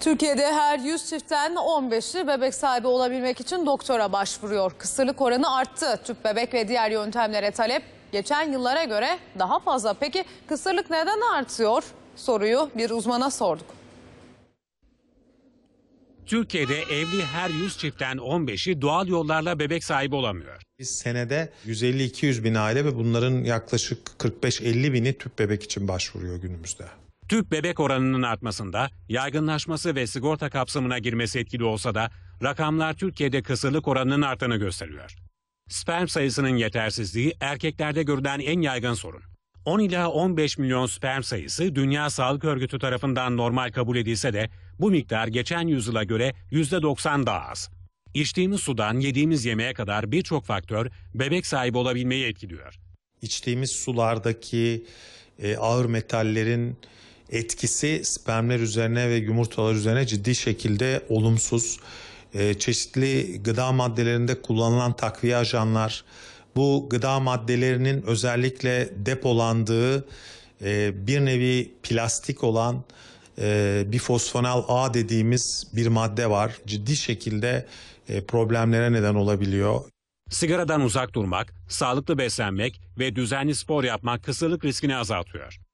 Türkiye'de her 100 çiftten 15'i bebek sahibi olabilmek için doktora başvuruyor. Kısırlık oranı arttı. Tüp bebek ve diğer yöntemlere talep geçen yıllara göre daha fazla. Peki kısırlık neden artıyor? Soruyu bir uzmana sorduk. Türkiye'de evli her 100 çiftten 15'i doğal yollarla bebek sahibi olamıyor. Biz senede 150-200 bin aile ve bunların yaklaşık 45-50 bini tüp bebek için başvuruyor günümüzde. Tüp bebek oranının artmasında, yaygınlaşması ve sigorta kapsamına girmesi etkili olsa da rakamlar Türkiye'de kısırlık oranının arttığını gösteriyor. Sperm sayısının yetersizliği erkeklerde görülen en yaygın sorun. 10 ila 15 milyon sperm sayısı Dünya Sağlık Örgütü tarafından normal kabul edilse de bu miktar geçen yüzyıla göre %90 daha az. İçtiğimiz sudan yediğimiz yemeğe kadar birçok faktör bebek sahibi olabilmeyi etkiliyor. İçtiğimiz sulardaki e, ağır metallerin etkisi spermler üzerine ve yumurtalar üzerine ciddi şekilde olumsuz. Ee, çeşitli gıda maddelerinde kullanılan takviye ajanlar, bu gıda maddelerinin özellikle depolandığı e, bir nevi plastik olan bir e, bifosfonal A dediğimiz bir madde var. Ciddi şekilde e, problemlere neden olabiliyor. Sigaradan uzak durmak, sağlıklı beslenmek ve düzenli spor yapmak kısırlık riskini azaltıyor.